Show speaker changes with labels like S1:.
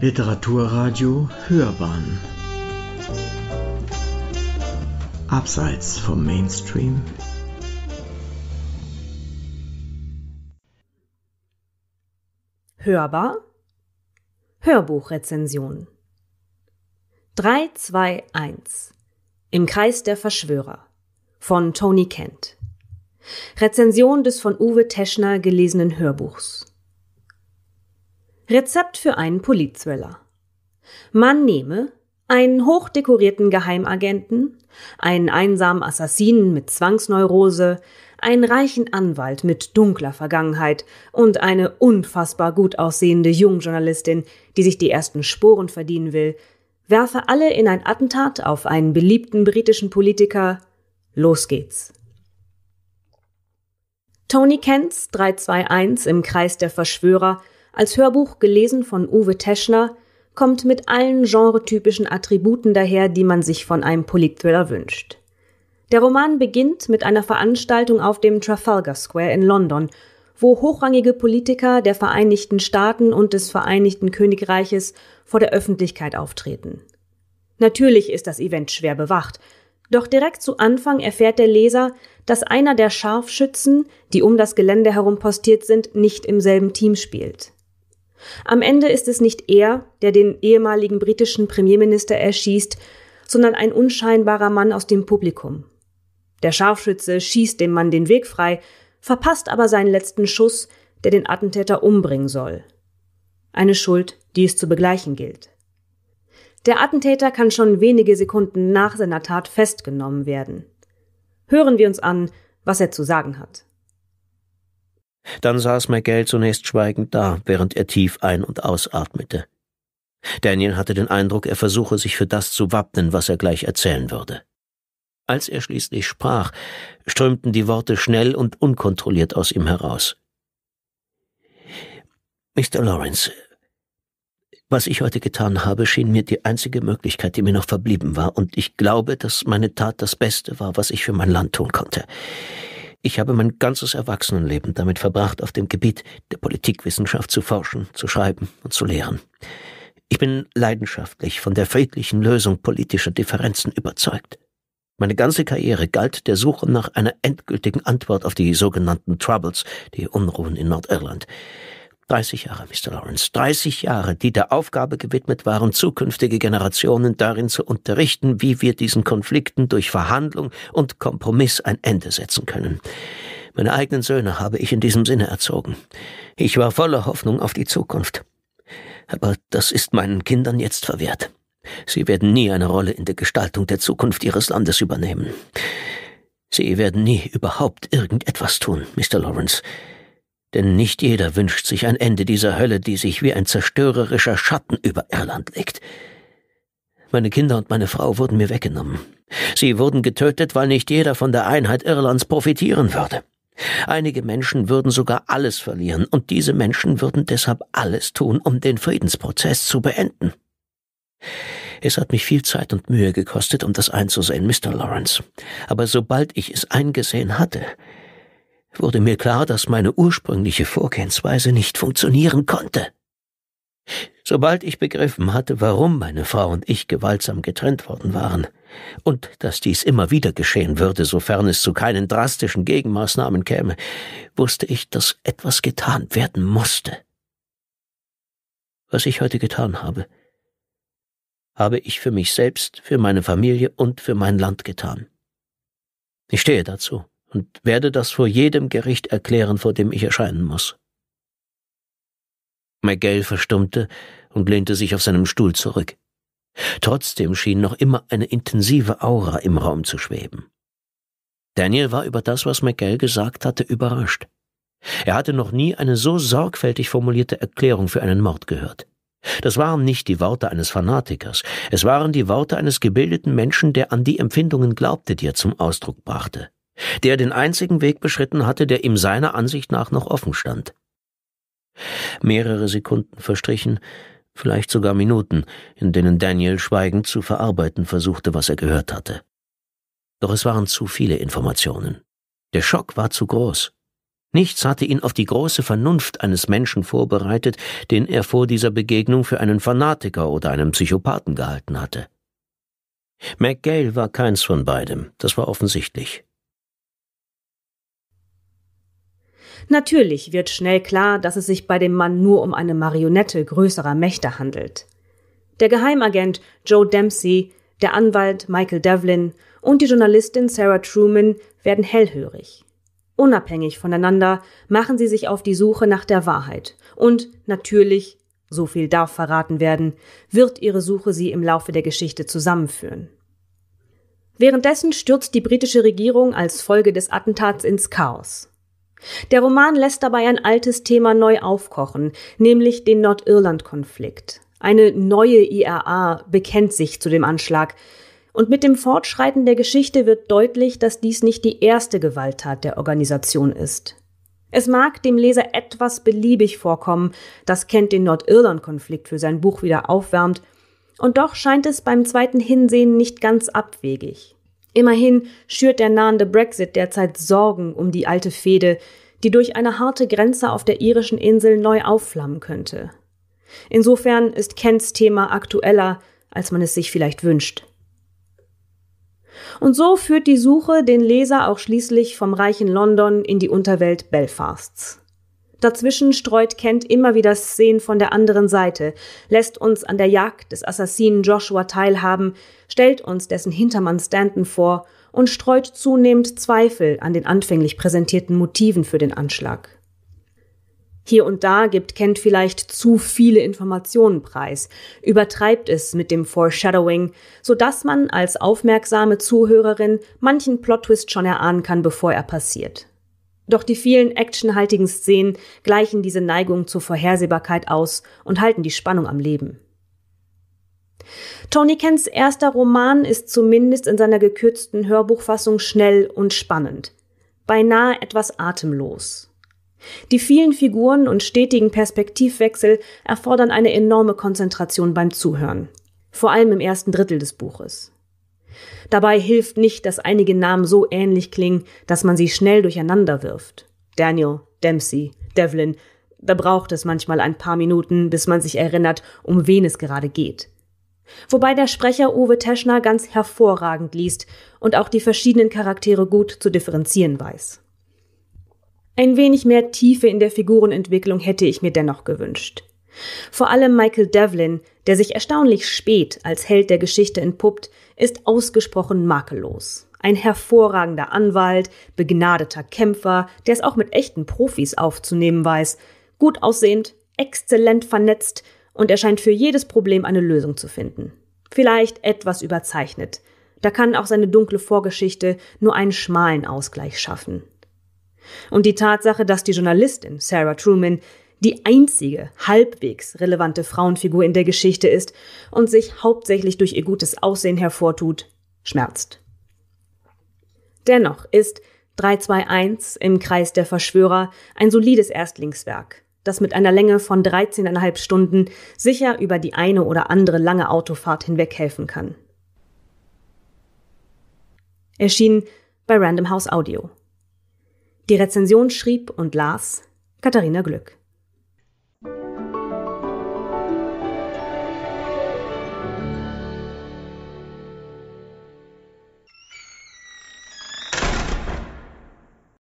S1: Literaturradio Hörbahn Abseits vom Mainstream
S2: Hörbar Hörbuchrezension 3, 2, 1 Im Kreis der Verschwörer von Tony Kent Rezension des von Uwe Teschner gelesenen Hörbuchs Rezept für einen Politthriller. Man nehme einen hochdekorierten Geheimagenten, einen einsamen Assassinen mit Zwangsneurose, einen reichen Anwalt mit dunkler Vergangenheit und eine unfassbar gut aussehende Jungjournalistin, die sich die ersten Sporen verdienen will, werfe alle in ein Attentat auf einen beliebten britischen Politiker. Los geht's. Tony Kents 321 im Kreis der Verschwörer als Hörbuch gelesen von Uwe Teschner, kommt mit allen genretypischen Attributen daher, die man sich von einem Politthriller wünscht. Der Roman beginnt mit einer Veranstaltung auf dem Trafalgar Square in London, wo hochrangige Politiker der Vereinigten Staaten und des Vereinigten Königreiches vor der Öffentlichkeit auftreten. Natürlich ist das Event schwer bewacht, doch direkt zu Anfang erfährt der Leser, dass einer der Scharfschützen, die um das Gelände herum postiert sind, nicht im selben Team spielt. Am Ende ist es nicht er, der den ehemaligen britischen Premierminister erschießt, sondern ein unscheinbarer Mann aus dem Publikum. Der Scharfschütze schießt dem Mann den Weg frei, verpasst aber seinen letzten Schuss, der den Attentäter umbringen soll. Eine Schuld, die es zu begleichen gilt. Der Attentäter kann schon wenige Sekunden nach seiner Tat festgenommen werden. Hören wir uns an, was er zu sagen hat.
S1: Dann saß McGill zunächst schweigend da, während er tief ein- und ausatmete. Daniel hatte den Eindruck, er versuche sich für das zu wappnen, was er gleich erzählen würde. Als er schließlich sprach, strömten die Worte schnell und unkontrolliert aus ihm heraus. Mr. Lawrence, was ich heute getan habe, schien mir die einzige Möglichkeit, die mir noch verblieben war, und ich glaube, dass meine Tat das Beste war, was ich für mein Land tun konnte. Ich habe mein ganzes Erwachsenenleben damit verbracht, auf dem Gebiet der Politikwissenschaft zu forschen, zu schreiben und zu lehren. Ich bin leidenschaftlich von der friedlichen Lösung politischer Differenzen überzeugt. Meine ganze Karriere galt der Suche nach einer endgültigen Antwort auf die sogenannten Troubles, die Unruhen in Nordirland. 30 Jahre, Mr. Lawrence, 30 Jahre, die der Aufgabe gewidmet waren, zukünftige Generationen darin zu unterrichten, wie wir diesen Konflikten durch Verhandlung und Kompromiss ein Ende setzen können. Meine eigenen Söhne habe ich in diesem Sinne erzogen. Ich war voller Hoffnung auf die Zukunft. Aber das ist meinen Kindern jetzt verwehrt. Sie werden nie eine Rolle in der Gestaltung der Zukunft ihres Landes übernehmen. Sie werden nie überhaupt irgendetwas tun, Mr. Lawrence denn nicht jeder wünscht sich ein Ende dieser Hölle, die sich wie ein zerstörerischer Schatten über Irland legt. Meine Kinder und meine Frau wurden mir weggenommen. Sie wurden getötet, weil nicht jeder von der Einheit Irlands profitieren würde. Einige Menschen würden sogar alles verlieren, und diese Menschen würden deshalb alles tun, um den Friedensprozess zu beenden. Es hat mich viel Zeit und Mühe gekostet, um das einzusehen, Mr. Lawrence. Aber sobald ich es eingesehen hatte, wurde mir klar, dass meine ursprüngliche Vorgehensweise nicht funktionieren konnte. Sobald ich begriffen hatte, warum meine Frau und ich gewaltsam getrennt worden waren, und dass dies immer wieder geschehen würde, sofern es zu keinen drastischen Gegenmaßnahmen käme, wusste ich, dass etwas getan werden musste. Was ich heute getan habe, habe ich für mich selbst, für meine Familie und für mein Land getan. Ich stehe dazu und werde das vor jedem Gericht erklären, vor dem ich erscheinen muss. McGill verstummte und lehnte sich auf seinem Stuhl zurück. Trotzdem schien noch immer eine intensive Aura im Raum zu schweben. Daniel war über das, was McGill gesagt hatte, überrascht. Er hatte noch nie eine so sorgfältig formulierte Erklärung für einen Mord gehört. Das waren nicht die Worte eines Fanatikers, es waren die Worte eines gebildeten Menschen, der an die Empfindungen glaubte, die er zum Ausdruck brachte der den einzigen Weg beschritten hatte, der ihm seiner Ansicht nach noch offen stand. Mehrere Sekunden verstrichen, vielleicht sogar Minuten, in denen Daniel schweigend zu verarbeiten versuchte, was er gehört hatte. Doch es waren zu viele Informationen. Der Schock war zu groß. Nichts hatte ihn auf die große Vernunft eines Menschen vorbereitet, den er vor dieser Begegnung für einen Fanatiker oder einen Psychopathen gehalten hatte. McGale war keins von beidem, das war offensichtlich.
S2: Natürlich wird schnell klar, dass es sich bei dem Mann nur um eine Marionette größerer Mächte handelt. Der Geheimagent Joe Dempsey, der Anwalt Michael Devlin und die Journalistin Sarah Truman werden hellhörig. Unabhängig voneinander machen sie sich auf die Suche nach der Wahrheit. Und natürlich, so viel darf verraten werden, wird ihre Suche sie im Laufe der Geschichte zusammenführen. Währenddessen stürzt die britische Regierung als Folge des Attentats ins Chaos. Der Roman lässt dabei ein altes Thema neu aufkochen, nämlich den Nordirland-Konflikt. Eine neue IRA bekennt sich zu dem Anschlag. Und mit dem Fortschreiten der Geschichte wird deutlich, dass dies nicht die erste Gewalttat der Organisation ist. Es mag dem Leser etwas beliebig vorkommen, dass Kent den Nordirland-Konflikt für sein Buch wieder aufwärmt, und doch scheint es beim zweiten Hinsehen nicht ganz abwegig. Immerhin schürt der nahende Brexit derzeit Sorgen um die alte Fehde, die durch eine harte Grenze auf der irischen Insel neu aufflammen könnte. Insofern ist Kents Thema aktueller, als man es sich vielleicht wünscht. Und so führt die Suche den Leser auch schließlich vom reichen London in die Unterwelt Belfasts. Dazwischen streut Kent immer wieder Szenen von der anderen Seite, lässt uns an der Jagd des Assassinen Joshua teilhaben, stellt uns dessen Hintermann Stanton vor und streut zunehmend Zweifel an den anfänglich präsentierten Motiven für den Anschlag. Hier und da gibt Kent vielleicht zu viele Informationen preis, übertreibt es mit dem Foreshadowing, so dass man als aufmerksame Zuhörerin manchen Plot-Twist schon erahnen kann, bevor er passiert. Doch die vielen actionhaltigen Szenen gleichen diese Neigung zur Vorhersehbarkeit aus und halten die Spannung am Leben. Tony Kents erster Roman ist zumindest in seiner gekürzten Hörbuchfassung schnell und spannend, beinahe etwas atemlos. Die vielen Figuren und stetigen Perspektivwechsel erfordern eine enorme Konzentration beim Zuhören, vor allem im ersten Drittel des Buches. Dabei hilft nicht, dass einige Namen so ähnlich klingen, dass man sie schnell durcheinander wirft. Daniel, Dempsey, Devlin, da braucht es manchmal ein paar Minuten, bis man sich erinnert, um wen es gerade geht. Wobei der Sprecher Uwe Teschner ganz hervorragend liest und auch die verschiedenen Charaktere gut zu differenzieren weiß. Ein wenig mehr Tiefe in der Figurenentwicklung hätte ich mir dennoch gewünscht. Vor allem Michael Devlin, der sich erstaunlich spät als Held der Geschichte entpuppt, ist ausgesprochen makellos. Ein hervorragender Anwalt, begnadeter Kämpfer, der es auch mit echten Profis aufzunehmen weiß, gut aussehend, exzellent vernetzt und erscheint für jedes Problem eine Lösung zu finden. Vielleicht etwas überzeichnet. Da kann auch seine dunkle Vorgeschichte nur einen schmalen Ausgleich schaffen. Und die Tatsache, dass die Journalistin Sarah Truman die einzige halbwegs relevante Frauenfigur in der Geschichte ist und sich hauptsächlich durch ihr gutes Aussehen hervortut, schmerzt. Dennoch ist 321 im Kreis der Verschwörer ein solides Erstlingswerk, das mit einer Länge von 13,5 Stunden sicher über die eine oder andere lange Autofahrt hinweg helfen kann. Erschien bei Random House Audio. Die Rezension schrieb und las Katharina Glück.